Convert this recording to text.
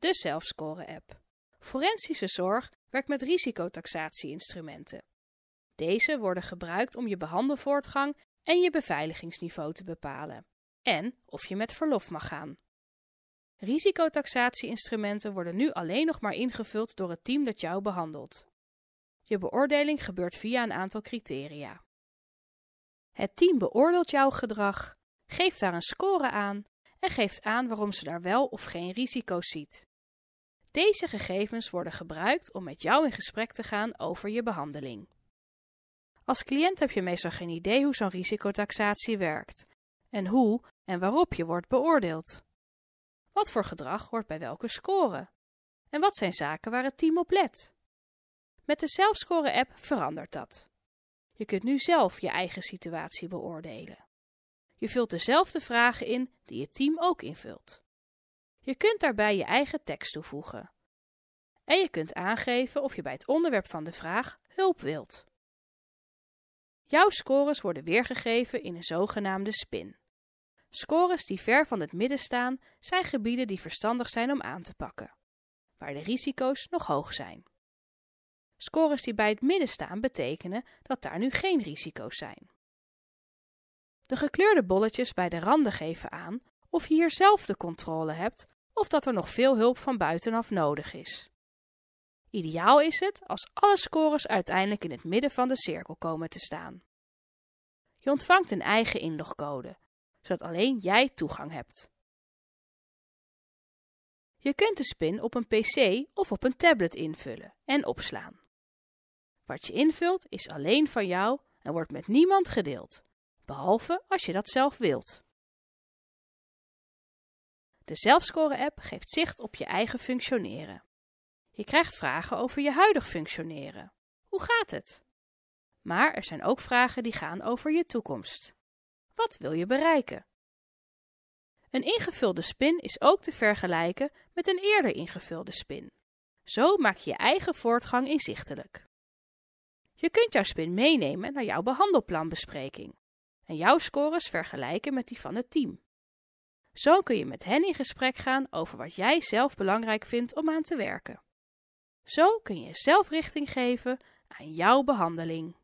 de zelfscore-app. Forensische zorg werkt met risicotaxatie-instrumenten. Deze worden gebruikt om je behandelvoortgang en je beveiligingsniveau te bepalen en of je met verlof mag gaan. Risicotaxatie-instrumenten worden nu alleen nog maar ingevuld door het team dat jou behandelt. Je beoordeling gebeurt via een aantal criteria. Het team beoordeelt jouw gedrag, geeft daar een score aan en geeft aan waarom ze daar wel of geen risico's ziet. Deze gegevens worden gebruikt om met jou in gesprek te gaan over je behandeling. Als cliënt heb je meestal geen idee hoe zo'n risicotaxatie werkt en hoe en waarop je wordt beoordeeld. Wat voor gedrag wordt bij welke score? En wat zijn zaken waar het team op let? Met de zelfscore-app verandert dat. Je kunt nu zelf je eigen situatie beoordelen. Je vult dezelfde vragen in die je team ook invult. Je kunt daarbij je eigen tekst toevoegen. En je kunt aangeven of je bij het onderwerp van de vraag hulp wilt. Jouw scores worden weergegeven in een zogenaamde spin. Scores die ver van het midden staan zijn gebieden die verstandig zijn om aan te pakken, waar de risico's nog hoog zijn. Scores die bij het midden staan betekenen dat daar nu geen risico's zijn. De gekleurde bolletjes bij de randen geven aan of je hier zelf de controle hebt of dat er nog veel hulp van buitenaf nodig is. Ideaal is het als alle scores uiteindelijk in het midden van de cirkel komen te staan. Je ontvangt een eigen inlogcode, zodat alleen jij toegang hebt. Je kunt de spin op een PC of op een tablet invullen en opslaan. Wat je invult is alleen van jou en wordt met niemand gedeeld, behalve als je dat zelf wilt. De zelfscore-app geeft zicht op je eigen functioneren. Je krijgt vragen over je huidig functioneren. Hoe gaat het? Maar er zijn ook vragen die gaan over je toekomst. Wat wil je bereiken? Een ingevulde spin is ook te vergelijken met een eerder ingevulde spin. Zo maak je je eigen voortgang inzichtelijk. Je kunt jouw spin meenemen naar jouw behandelplanbespreking en jouw scores vergelijken met die van het team. Zo kun je met hen in gesprek gaan over wat jij zelf belangrijk vindt om aan te werken. Zo kun je zelf richting geven aan jouw behandeling.